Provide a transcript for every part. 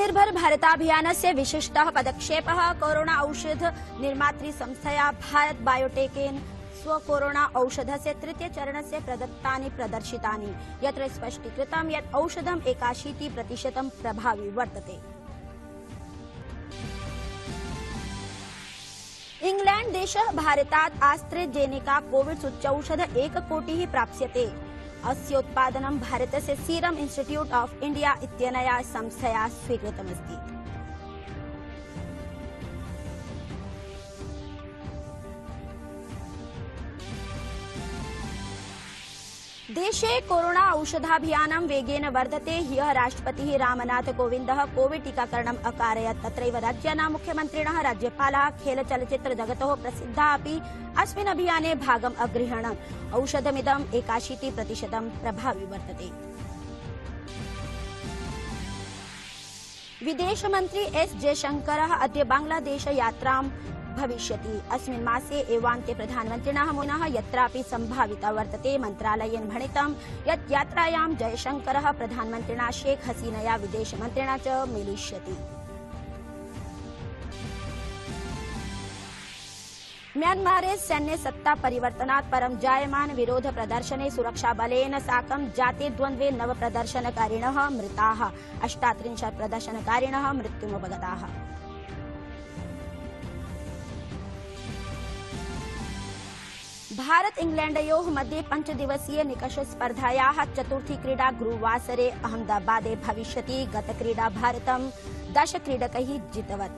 आत्मनिर्भर भारत भारताभियानस्य विशिष्ट पदक्षेप कोरोना औषध निर्मातृ संस्थया भारत बायोटेकेन स्वकोरोना औषधस्य तृतीयचरणस्य प्रदत्तानि प्रदर्शितानि यत्र स्पष्टीकृतं यत् औषधम् एकाशीति प्रतिशतं प्रभावी वर्तते इंग्लैंड देश भारतात आस्त्रेजेनेका कोविड सूच्यौषध एककोटिः प्राप्त अस्योत्पादनं भारतस्य सीरम इंस्टीट्यूट ऑफ इंडिया इत्यनया संस्थया स्वीकृतमस्ति देशे कोरोना औषधाभियान वेगेन वर्धते राष्ट्रपति रामनाथ कोविंद कोविड टीकाकरण अकारयत तत्रैव राज्यानां मुख्यमंत्रि राज्यपाल खेल प्रसिद्धाः जगत प्रसिद्ध अभियाने भागम् अगृहण औषधमिदम् एकाशीति प्रतिशतं प्रभावि वर्तते मंत्री एस जयशंकर अद्य बांग्लादेश यात्रा भविष्य अस्से एवं प्रधानमंत्रि मुन मुनः वर्त मंत्रालय भणित मन्त्रालयेन जयशंकर प्रधानमंत्रि शेख हसीनया विदेश च मिलिष्य म्यान्मारे सैन्य सत्ता परिवर्तना परम जायमान विरोध प्रदर्शने सुरक्षाबलेन साकं जाते द्वन्द्वे नव प्रदर्शनकारिण मृता अष्टात्रिंशत् प्रदर्शनकारिण मृत्युमगता भारत मध्य मध्ये दिवसीय निकष स्पर्धाया चतुर्थी क्रीडा गुरुवासरे भविष्य गत क्रीडा भारत दश क्रीडक जितवत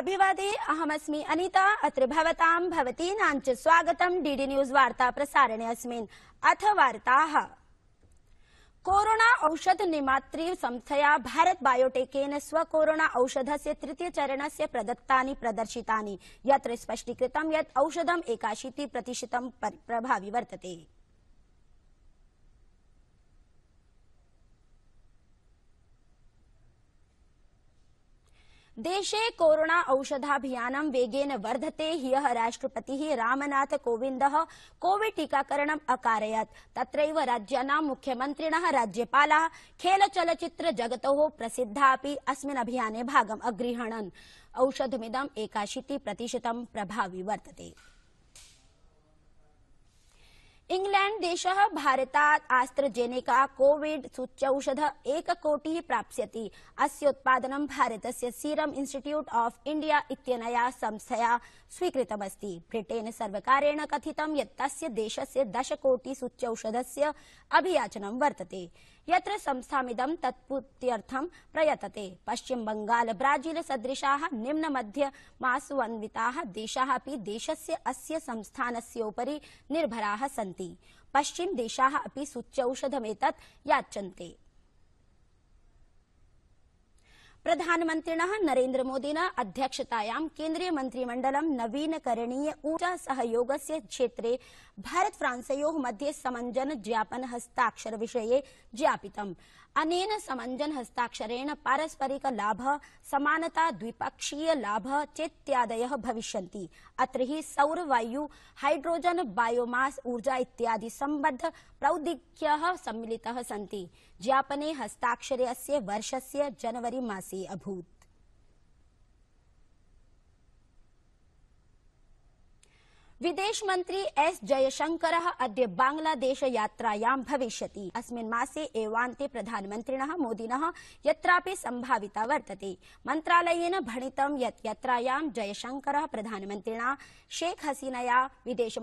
अभिवादे अहमस्म अनीता अत्र भवतां भवतीनां डीडी न्यूज वार्ता प्रसारणे अस्थ अथ कोरोना औषध निर्मातृ संस्थया भारत औषध से तृतीय चरण से प्रदत्ता प्रदर्शिता स्पष्टीकृतं यद औषधम एकाशीति प्रतिशतं प्रभावि वर्तते देशे कोरोना औषधाभियान वेगेन वर्धते राष्ट्रपति रामनाथ कोविंद कोविड टीकाकरण अकारयत तत्रैव राज्य मुख्यमंत्रि राज्यपाल खेल चलचित्र जगत अस्मिन् अभियाने भागम् अगृहणन् औषधमिदम् एकाशीति प्रतिशत प्रभावी वर्तते देश भारत आस्त्रजेनेका कोविड सूच्यौषध एककोटिः प्राप्स्यति भारत से सीरम इंस्टीट्यूट ऑफ इंडिया इत्यनया संस्थया स्वीकृतमस्ति ब्रिटेन सर्वकारेण कथित यत् तस्य देशस्य दशकोटिसूच्यौषधस्य अभियाचनं वर्तते यत्र संस्थामिदं तत्पूर्त्यर्थं प्रयतते पश्चिम बंगाल ब्राजील सदृशाः निम्न मध्य अन्विताः देशाः अपि देशस्य अस्य संस्थानस्य उपरि निर्भराः सन्ति पश्चिम देशाः अपि सूच्यौषधमेतत् याचन्ते प्रधानमंत्रि नरेन्द्र मोदी अध्यक्षता नरेन्द्रमोदिना मंत्रिमंडल नवीन करणीय ऊर्जा सहयोगस्य क्षेत्र भारत फ्रांसयोः मध्य समञ्जन ज्ञापन हस्ताक्षर विषय ज्ञापित अनेन समंजन हस्ताक्षरेण पारस्परिक लाभ समानता द्विपक्षीय लाभ चेत्यादय भविष्य अत्र सौर वायु हाइड्रोजन बायोमास ऊर्जा इत्यादि संबद्ध प्रौद्योगिक्य सम्मिलित सन्ति ज्ञापने हस्ताक्षरे अस्य वर्षस्य जनवरी मासे अभूत विदेश मंत्री एस जयशंकर अद्य बांग्लादेश यात्रायां भविष्य अस्से मासे एवान्ते प्रधानमन्त्रिणः मोदिनः यत्रापि सम्भाविता वर्तते मंत्रालय भणित यत् यात्रायां जयशङ्करः शेख हसीनया विदेश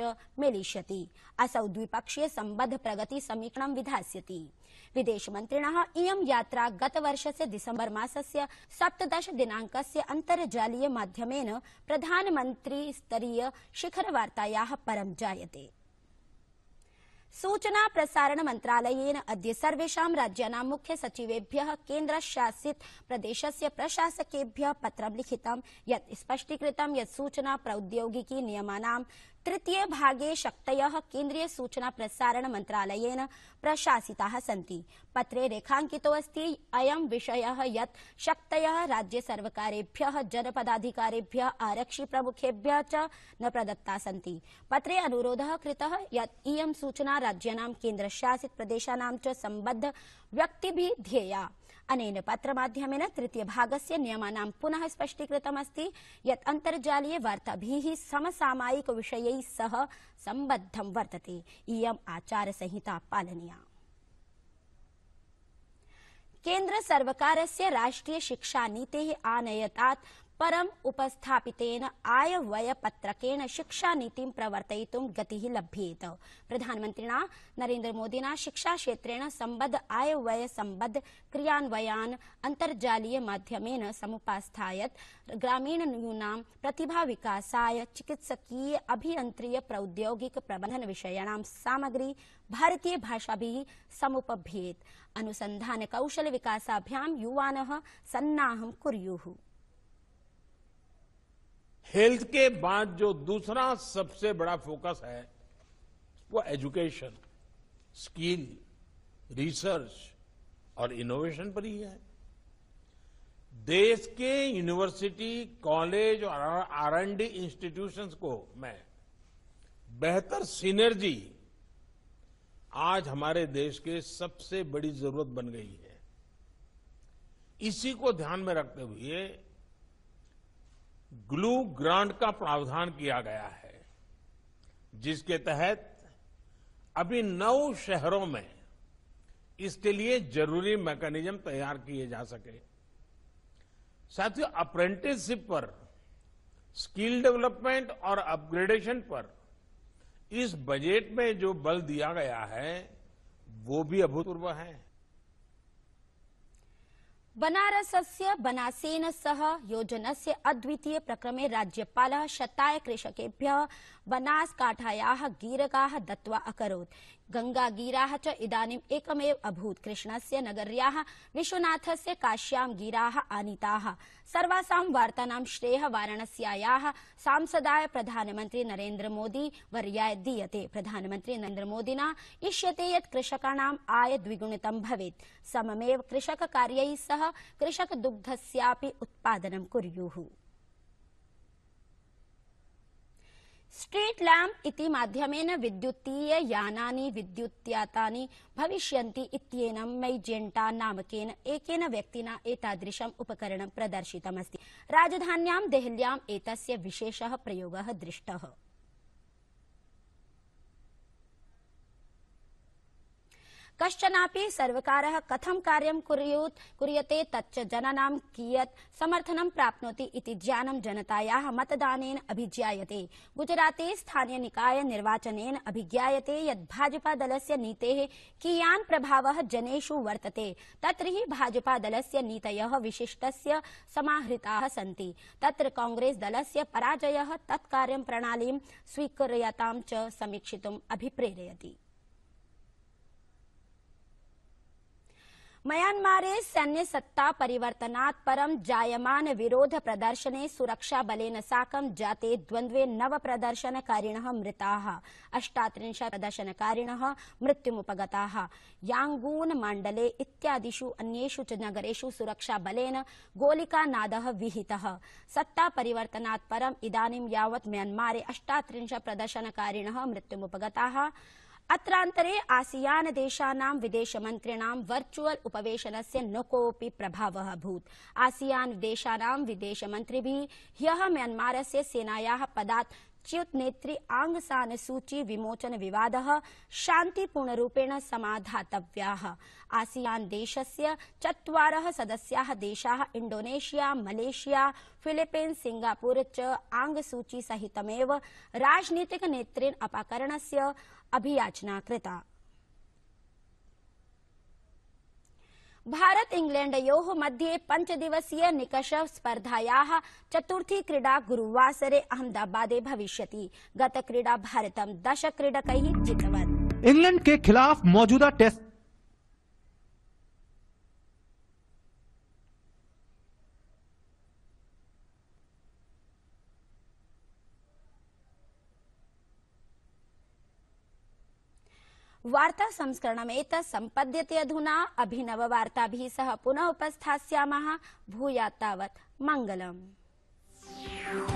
च मेलिष्यति असौ द्विपक्षीय संबद्ध प्रगति समीक्षणं विधास्यति विदेश इयं यात्रा गतवर्षस्य दिसम्बर सप्तश दिनाक अंतर्जा मध्यम प्रधानमंत्री स्तरीय शिखरवार्तायाः परम जायते सूचना प्रसारण मंत्रालय अद्य सर्वेषां राज्यानां मुख्य सचिवेभ्यः केन्द्रशासित प्रदेशस्य प्रशासकेभ्य पत्रं लिखितं यत् स्पष्टीकृतं यत् सूचना प्रौद्योगिकी नियमानां तृतीय भागे शक्त केन्द्रीय सूचना प्रसारण मंत्रालय प्रशासीता सी पत्रे अय विषय ये शक्त राज्य राज्यसर्वकारेभ्यः जनपदाधिकारेभ्यः आरक्षिप्रमुखेभ्यः च न प्रदत्ता सी पत्रे अनुरोधः कृत यूचना इयं सूचना प्रदेश संबद्ध व्यक्ति ध्येया अनेन पत्रमाध्यमेन तृतीयभागस्य नियमानां पुनः स्पष्टीकृतमस्ति यत् अन्तर्जालीय वार्ताभिः समसामयिकविषयैः सह सम्बद्धं वर्तते इयम् संहिता पालनीया केन्द्र सर्वकारस्य राष्ट्रीय शिक्षा नीतेः आनयतात् परम उपस्थापितेन शिक्षा नीति प्रवर्तयितुं गति लभ्येत व्यय संबद्ध क्रियान्वयान अंतर्जालीय मध्यम क्रियान्वयान् ग्रामीण न्यूना प्रतिभा विकासाय चिकित्सकीय अभियंत्रीय प्रौद्योगिक प्रबंधन विषयाण सामग्री भारतीय भाषाभिः समुपभ्येत अनुसन्धानकौशलविकासाभ्यां युवान सन्नाह कुरु हेल्थ के बाद जो दूसरा सबसे बड़ा फोकस है वो एजुकेशन स्किल रिसर्च और इनोवेशन पर ही है देश के यूनिवर्सिटी कॉलेज और आर एंड डी इंस्टीट्यूशंस को मैं बेहतर सीनर्जी आज हमारे देश के सबसे बड़ी जरूरत बन गई है इसी को ध्यान में रखते हुए ग्लू ग्रांट का प्रावधान किया गया है जिसके तहत अभी नौ शहरों में इसके लिए जरूरी मैकेनिज्म तैयार किए जा सके साथियों अप्रेंटिसशिप पर स्किल डेवलपमेंट और अपग्रेडेशन पर इस बजट में जो बल दिया गया है वो भी अभूतपूर्व है बनारसस्य बनासेन सह योजनस्य अद्वितीय प्रक्रमे राज्यपाल शताय बनास काठाया गीरकाः दत्वा अकोत् गङ्गागीराः च इदानीम् एकमेव अभूत् कृष्णस्य नगर्याः विश्वनाथस्य काश्यां गीराः आनीताः सर्वासां वार्तानां श्रेयः वाराणस्यायाः सांसदाय नरेन्द्र मोदी वर्याय दीयते प्रधानमन्त्री नरेन्द्रमोदिना इष्यते ये कृषकाण आय भवि सममे कृषक कार्य सह कृषकदुग्धस्यापि उत्पादनं कुर्युः स्ट्रीट लैंप इति माध्यमेन यानानि विद्युत्यातानि भविष्यन्ति इत्येनं मैजेंटा नामकेन एकेन व्यक्तिना एतादृशम् उपकरणं प्रदर्शितमस्ति राजधान्यां देहल्याम् एतस्य विशेषः प्रयोगः दृष्टः कश्चनापि सर्वकारः कथं कार्यं कुर्युत् कुर्यते तच्च जनानां कियत् समर्थनं प्राप्नोति इति ज्ञानं जनतायाः मतदानेन अभिज्ञायते गुजराते स्थानीय निकाय निर्वाचनेन अभिज्ञायते यत् भाजपा दलस्य नीतेः कियान् प्रभावः जनेषु वर्तते तत्र हि भाजपा दलस्य नीतयः विशिष्टस्य समाहृताः सन्ति तत्र कांग्रेस दलस्य पराजयः तत्कार्यं प्रणालीं स्वीकुर्यतां च समीक्षितुम् अभिप्रेरयति म्यान्मरे सैन्य सत्ता परिवर्तना परम जायमान विरोध प्रदर्शने सुरक्षा बलेन साकं जाते द्वंद्वे नव प्रदर्शन कारिण मृता अष्टात्रिश प्रदर्शनकारिण कारिण यांगून मंडले इत्यादिषु अन्यु नगरषु सुरक्षा बलेन गोलिकानाद विहि सत्ता परिवर्तना परम इदानीं यावत म्यान्मरे अष्टात्रिश प्रदर्शन कारिण अत्रान्तरे विदेश विदेशमन्त्रिणां वर्चुअल उपवेशनस्य न कोऽपि प्रभावः अभूत् आसियानदेशानां विदेशमन्त्रिभिः ह्यः म्यान्मारस्य सेनायाः पदात् च्युतनेत्री आंग सान सूची विमोचन विवाद शान्तिपूर्णरूपेण समाधातव्या आसियान देशस्य चत्वार सदस्या देशा इंडोनेशिया मलेशिया फिलीपींस सिंगापुर च आंग सूची सहितमेव राजनीतिक नेत्रेण अपाकरणस्य अभियाचना कृता भारत इंग्लैंड मध्ये पंच दिवसीय निकष स्पर्धाया चतुर्थी क्रीडा गुरुवासरे अहमदाबादे गत क्रीडा भारत दश क्रीडकै जितवत इंग्लैंड के खिलाफ मौजूदा टेस्ट वार्ता संस्करणमेत सम्पद्यते अधुना अभिनववार्ताभिः सह पुनः उपस्थास्यामः भूयात् तावत् मङ्गलम्